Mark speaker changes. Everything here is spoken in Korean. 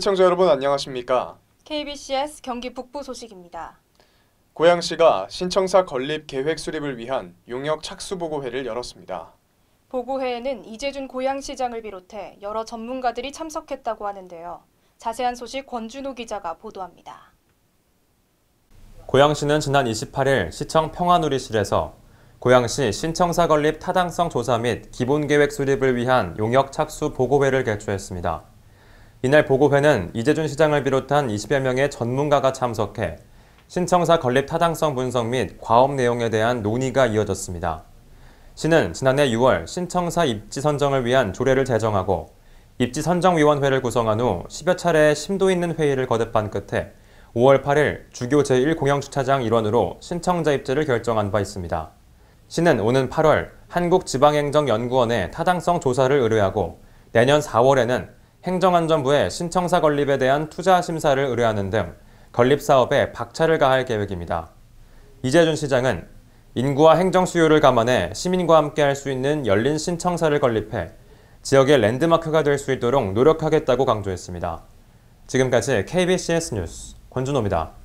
Speaker 1: 시청자 여러분 안녕하십니까?
Speaker 2: KBCS 경기 북부 소식입니다.
Speaker 1: 고양시가 신청사 건립 계획 수립을 위한 용역 착수 보고회를 열었습니다.
Speaker 3: 보고회에는 이재준 고양시장을 비롯해 여러 전문가들이 참석했다고 하는데요. 자세한 소식 권준호 기자가 보도합니다.
Speaker 4: 고양시는 지난 28일 시청 평화누리실에서 고양시 신청사 건립 타당성 조사 및 기본계획 수립을 위한 용역 착수 보고회를 개최했습니다. 이날 보고회는 이재준 시장을 비롯한 20여 명의 전문가가 참석해 신청사 건립 타당성 분석 및 과업 내용에 대한 논의가 이어졌습니다. 시는 지난해 6월 신청사 입지 선정을 위한 조례를 제정하고 입지 선정위원회를 구성한 후 10여 차례 심도 있는 회의를 거듭한 끝에 5월 8일 주교 제1공영주차장 일원으로 신청자 입지를 결정한 바 있습니다. 시는 오는 8월 한국지방행정연구원에 타당성 조사를 의뢰하고 내년 4월에는 행정안전부에 신청사 건립에 대한 투자 심사를 의뢰하는 등 건립 사업에 박차를 가할 계획입니다. 이재준 시장은 인구와 행정 수요를 감안해 시민과 함께 할 수 있는 열린 신청사를 건립해 지역의 랜드마크가 될 수 있도록 노력하겠다고 강조했습니다. 지금까지 KBCS 뉴스 권준호입니다.